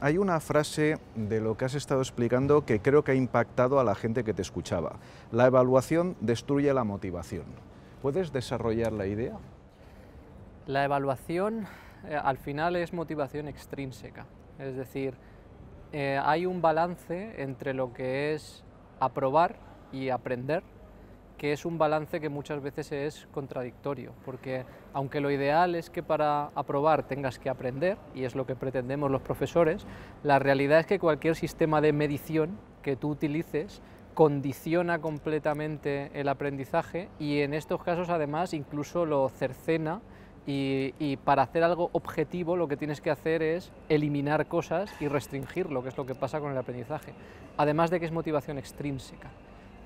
hay una frase de lo que has estado explicando que creo que ha impactado a la gente que te escuchaba. La evaluación destruye la motivación. ¿Puedes desarrollar la idea? La evaluación eh, al final es motivación extrínseca, es decir, eh, hay un balance entre lo que es aprobar y aprender que es un balance que muchas veces es contradictorio, porque aunque lo ideal es que para aprobar tengas que aprender, y es lo que pretendemos los profesores, la realidad es que cualquier sistema de medición que tú utilices condiciona completamente el aprendizaje y en estos casos además incluso lo cercena y, para hacer algo objetivo lo que tienes que hacer es eliminar cosas y restringirlo, que es lo que pasa con el aprendizaje, además de que es motivación extrínseca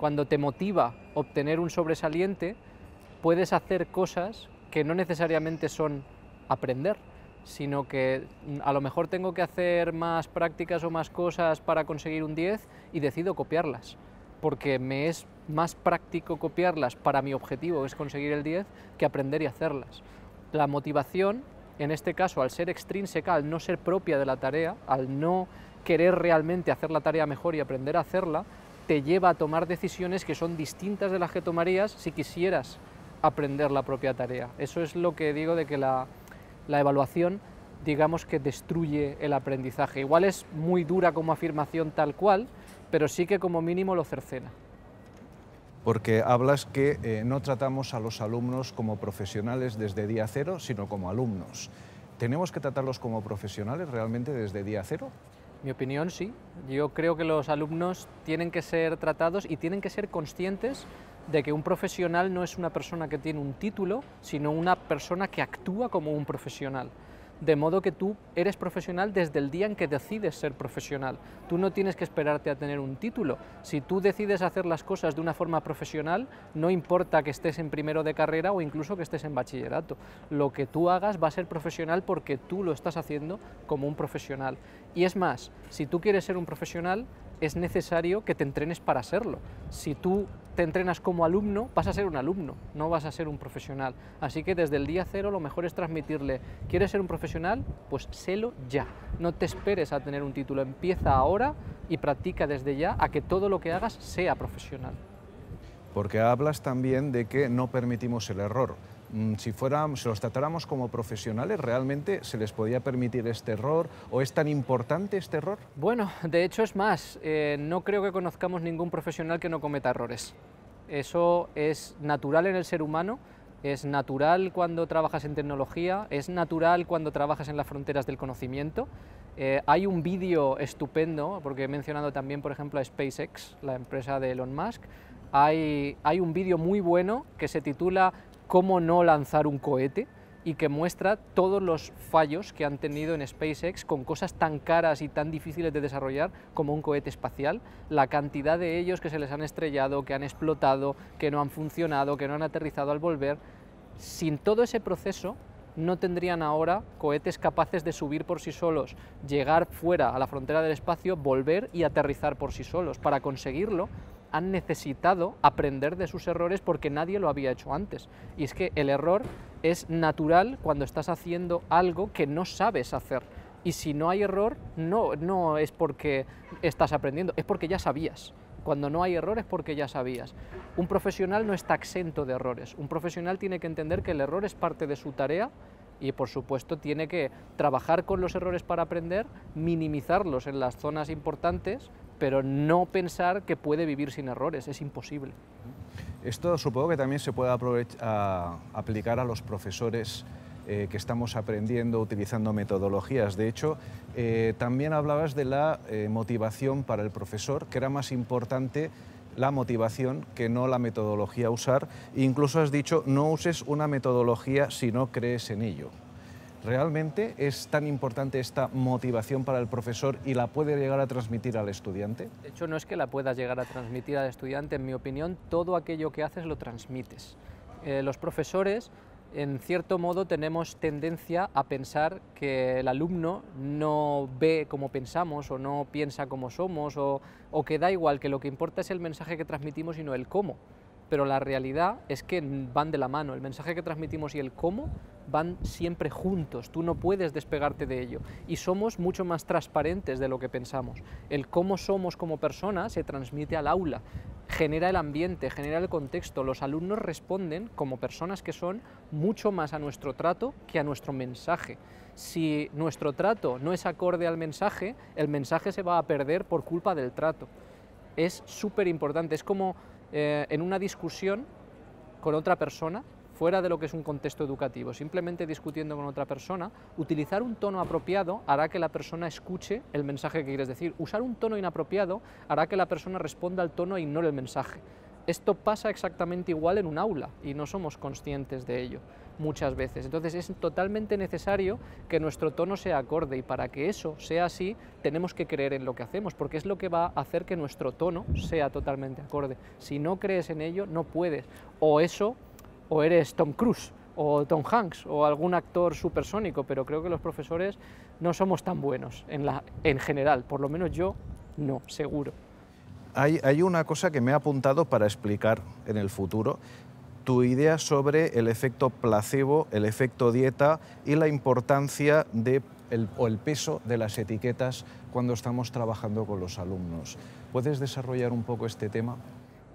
cuando te motiva obtener un sobresaliente, puedes hacer cosas que no necesariamente son aprender, sino que mm, a lo mejor tengo que hacer más prácticas o más cosas para conseguir un 10 y decido copiarlas, porque me es más práctico copiarlas para mi objetivo, es conseguir el 10, que aprender y hacerlas. La motivación, en este caso, al ser extrínseca, al no ser propia de la tarea, al no querer realmente hacer la tarea mejor y aprender a hacerla, te lleva a tomar decisiones que son distintas de las que tomarías si quisieras aprender la propia tarea. Eso es lo que digo de que la, evaluación digamos que destruye el aprendizaje. Igual es muy dura como afirmación tal cual, pero sí que como mínimo lo cercena. Porque hablas que eh, no tratamos a los alumnos como profesionales desde día cero, sino como alumnos. ¿Tenemos que tratarlos como profesionales realmente desde día cero? Mi opinión sí. Yo creo que los alumnos tienen que ser tratados y tienen que ser conscientes de que un profesional no es una persona que tiene un título, sino una persona que actúa como un profesional. De modo que tú eres profesional desde el día en que decides ser profesional. Tú no tienes que esperarte a tener un título. Si tú decides hacer las cosas de una forma profesional, no importa que estés en primero de carrera o incluso que estés en bachillerato. Lo que tú hagas va a ser profesional porque tú lo estás haciendo como un profesional. Y es más, si tú quieres ser un profesional, es necesario que te entrenes para serlo. Si tú te entrenas como alumno, vas a ser un alumno, no vas a ser un profesional. Así que desde el día cero lo mejor es transmitirle, ¿quieres ser un profesional? Pues sélo ya. No te esperes a tener un título, empieza ahora y practica desde ya a que todo lo que hagas sea profesional. Porque hablas también de que no permitimos el error. Mm, si, fuéramos, los tratáramos como profesionales, ¿realmente se les podía permitir este error? ¿O es tan importante este error? Bueno, de hecho es más, eh, no creo que conozcamos ningún profesional que no cometa errores. Eso es natural en el ser humano, es natural cuando trabajas en tecnología, es natural cuando trabajas en las fronteras del conocimiento. Eh, hay un vídeo estupendo, porque he mencionado también, por ejemplo, a SpaceX, la empresa de Elon Musk. hay un vídeo muy bueno que se titula cómo no lanzar un cohete y que muestra todos los fallos que han tenido en SpaceX con cosas tan caras y tan difíciles de desarrollar como un cohete espacial, la cantidad de ellos que se les han estrellado, que han explotado, que no han funcionado, que no han aterrizado al volver. Sin todo ese proceso no tendrían ahora cohetes capaces de subir por sí solos, llegar fuera a la frontera del espacio, volver y aterrizar por sí solos. Para conseguirlo han necesitado aprender de sus errores porque nadie lo había hecho antes. Y es que el error es natural cuando estás haciendo algo que no sabes hacer. Y si no hay error, no, no es porque estás aprendiendo, es porque ya sabías. Cuando no hay errores porque ya sabías. Un profesional no está exento de errores. Un profesional tiene que entender que el error es parte de su tarea y por supuesto tiene que trabajar con los errores para aprender, minimizarlos en las zonas importantes pero no pensar que puede vivir sin errores, es imposible. Esto supongo que también se puede aplicar a los profesores eh, que estamos aprendiendo utilizando metodologías. De hecho, eh, también hablabas de la eh, motivación para el profesor, que era más importante la motivación que no la metodología a usar. incluso has dicho, no uses una metodología si no crees en ello. ¿Realmente es tan importante esta motivación para el profesor y la puede llegar a transmitir al estudiante? De hecho, no es que la puedas llegar a transmitir al estudiante, en mi opinión, todo aquello que haces lo transmites. Eh, los profesores, en cierto modo, tenemos tendencia a pensar que el alumno no ve como pensamos o no piensa como somos o que da igual, que lo que importa es el mensaje que transmitimos y no el cómo pero la realidad es que van de la mano. El mensaje que transmitimos y el cómo van siempre juntos, tú no puedes despegarte de ello. Y somos mucho más transparentes de lo que pensamos. El cómo somos como personas se transmite al aula, genera el ambiente, genera el contexto. Los alumnos responden como personas que son mucho más a nuestro trato que a nuestro mensaje. Si nuestro trato no es acorde al mensaje, el mensaje se va a perder por culpa del trato. Es súper importante, es como eh, en una discusión con otra persona, fuera de lo que es un contexto educativo, simplemente discutiendo con otra persona, utilizar un tono apropiado hará que la persona escuche el mensaje que quieres decir. Usar un tono inapropiado hará que la persona responda al tono e ignore el mensaje. Esto pasa exactamente igual en un aula y no somos conscientes de ello muchas veces. Entonces es totalmente necesario que nuestro tono sea acorde y para que eso sea así tenemos que creer en lo que hacemos porque es lo que va a hacer que nuestro tono sea totalmente acorde. Si no crees en ello no puedes o eso o eres Tom Cruise o Tom Hanks o algún actor supersónico, pero creo que los profesores no somos tan buenos en, la, en general, por lo menos yo no, seguro. Hay, hay, una cosa que me ha apuntado para explicar en el futuro tu idea sobre el efecto placebo, el efecto dieta y la importancia de o el peso de las etiquetas cuando estamos trabajando con los alumnos. ¿Puedes desarrollar un poco este tema?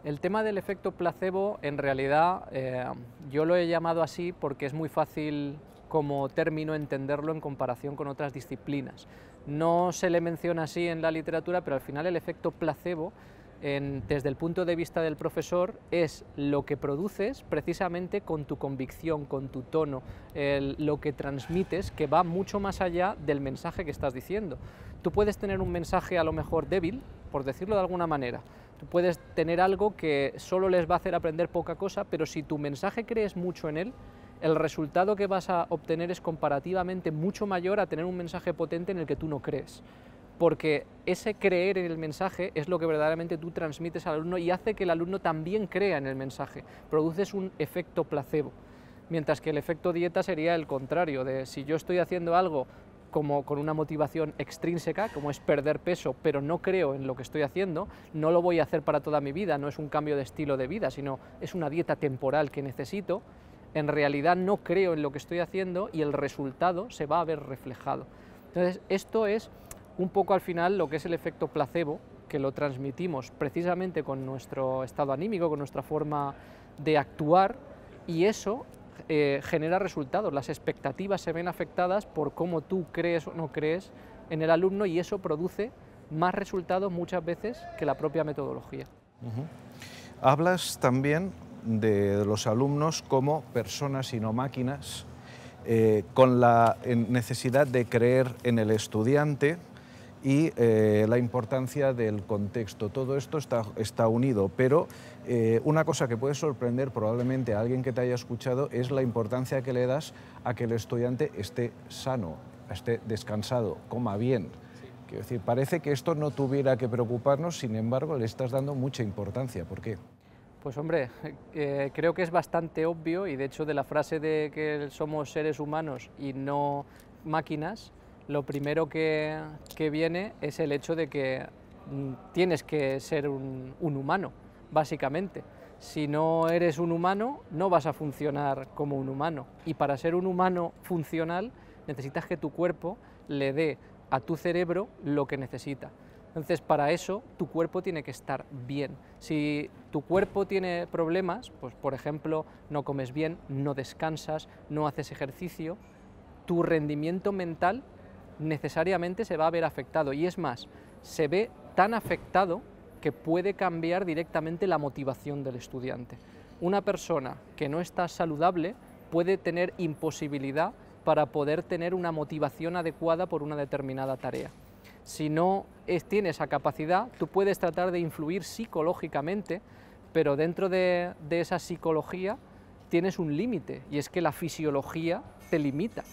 El tema del efecto placebo, en realidad, eh, yo lo he llamado así porque es muy fácil como término entenderlo en comparación con otras disciplinas. No se le menciona así en la literatura, pero al final el efecto placebo desde el punto de vista del profesor es lo que produces precisamente con tu convicción, con tu tono, lo que transmites que va mucho más allá del mensaje que estás diciendo. Tú puedes tener un mensaje a lo mejor débil, por decirlo de alguna manera, Tú puedes tener algo que solo les va a hacer aprender poca cosa, pero si tu mensaje crees mucho en él, el resultado que vas a obtener es comparativamente mucho mayor a tener un mensaje potente en el que tú no crees porque ese creer en el mensaje es lo que verdaderamente tú transmites al alumno y hace que el alumno también crea en el mensaje, produces un efecto placebo, mientras que el efecto dieta sería el contrario, de si yo estoy haciendo algo como con una motivación extrínseca, como es perder peso, pero no creo en lo que estoy haciendo, no lo voy a hacer para toda mi vida, no es un cambio de estilo de vida, sino es una dieta temporal que necesito, en realidad no creo en lo que estoy haciendo y el resultado se va a ver reflejado. Entonces, esto es un poco al final lo que es el efecto placebo, que lo transmitimos precisamente con nuestro estado anímico, con nuestra forma de actuar, y eso eh, genera resultados. Las expectativas se ven afectadas por cómo tú crees o no crees en el alumno y eso produce más resultados muchas veces que la propia metodología. Hablas también de los alumnos como personas y no máquinas, eh, con la necesidad de creer en el estudiante, y eh, la importancia del contexto. Todo esto está, está unido, pero eh, una cosa que puede sorprender probablemente a alguien que te haya escuchado es la importancia que le das a que el estudiante esté sano, esté descansado, coma bien. Quiero decir, parece que esto no tuviera que preocuparnos, sin embargo, le estás dando mucha importancia. ¿Por qué? Pues hombre, eh, creo que es bastante obvio y de hecho de la frase de que somos seres humanos y no máquinas, lo primero que, viene es el hecho de que mm, tienes que ser un, humano, básicamente. Si no eres un humano, no vas a funcionar como un humano. Y para ser un humano funcional, necesitas que tu cuerpo le dé a tu cerebro lo que necesita. Entonces, para eso, tu cuerpo tiene que estar bien. Si tu cuerpo tiene problemas, pues por ejemplo, no comes bien, no descansas, no haces ejercicio, tu rendimiento mental necesariamente se va a ver afectado. Y es más, se ve tan afectado que puede cambiar directamente la motivación del estudiante. Una persona que no está saludable puede tener imposibilidad para poder tener una motivación adecuada por una determinada tarea. Si no es, tiene esa capacidad, tú puedes tratar de influir psicológicamente, pero dentro de, de esa psicología tienes un límite, y es que la fisiología te limita.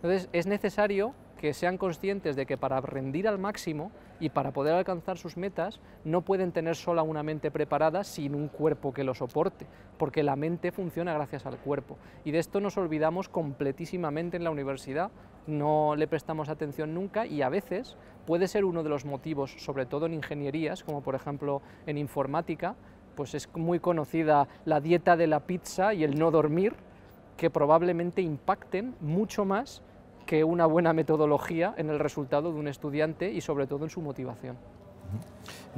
Entonces es necesario que sean conscientes de que para rendir al máximo y para poder alcanzar sus metas no pueden tener sola una mente preparada sin un cuerpo que lo soporte, porque la mente funciona gracias al cuerpo. Y de esto nos olvidamos completísimamente en la universidad, no le prestamos atención nunca y a veces puede ser uno de los motivos, sobre todo en ingenierías, como por ejemplo en informática, pues es muy conocida la dieta de la pizza y el no dormir, que probablemente impacten mucho más que una buena metodología en el resultado de un estudiante y sobre todo en su motivación.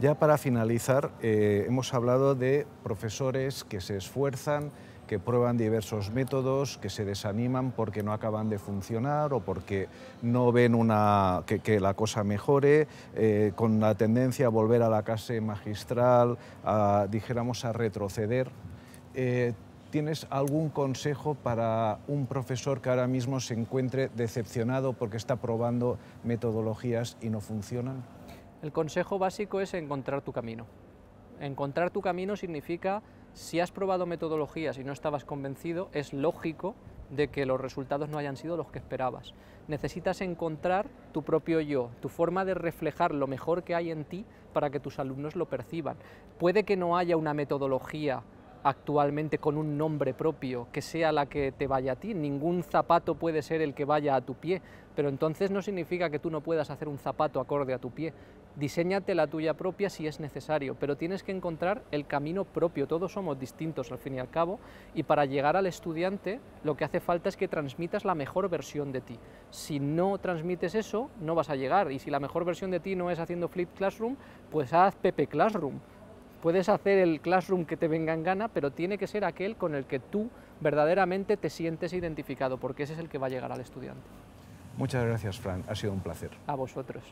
Ya para finalizar, eh, hemos hablado de profesores que se esfuerzan, que prueban diversos métodos, que se desaniman porque no acaban de funcionar o porque no ven una, que, la cosa mejore, eh, con la tendencia a volver a la clase magistral, a, dijéramos a retroceder. Eh, ¿Tienes algún consejo para un profesor que ahora mismo se encuentre decepcionado porque está probando metodologías y no funcionan? El consejo básico es encontrar tu camino. Encontrar tu camino significa, si has probado metodologías y no estabas convencido, es lógico de que los resultados no hayan sido los que esperabas. Necesitas encontrar tu propio yo, tu forma de reflejar lo mejor que hay en ti para que tus alumnos lo perciban. Puede que no haya una metodología actualmente con un nombre propio, que sea la que te vaya a ti. Ningún zapato puede ser el que vaya a tu pie, pero entonces no significa que tú no puedas hacer un zapato acorde a tu pie. Diseñate la tuya propia si es necesario, pero tienes que encontrar el camino propio. Todos somos distintos al fin y al cabo, y para llegar al estudiante lo que hace falta es que transmitas la mejor versión de ti. Si no transmites eso, no vas a llegar, y si la mejor versión de ti no es haciendo Flip Classroom, pues haz Pepe Classroom Puedes hacer el classroom que te venga en gana, pero tiene que ser aquel con el que tú verdaderamente te sientes identificado, porque ese es el que va a llegar al estudiante. Muchas gracias, Fran. Ha sido un placer. A vosotros.